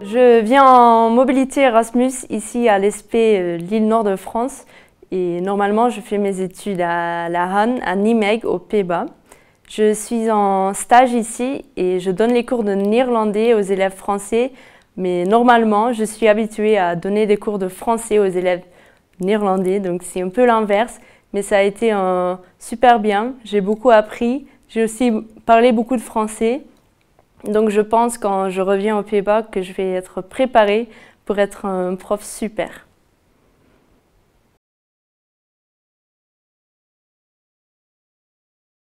Je viens en mobilité Erasmus ici à l'ESP euh, l'île nord de France et normalement je fais mes études à La Hanne, à Nimeg, aux Pays-Bas. Je suis en stage ici et je donne les cours de néerlandais aux élèves français mais normalement je suis habituée à donner des cours de français aux élèves néerlandais donc c'est un peu l'inverse mais ça a été super bien, j'ai beaucoup appris, j'ai aussi parlé beaucoup de français donc je pense quand je reviens au Pays-Bas que je vais être préparée pour être un prof super.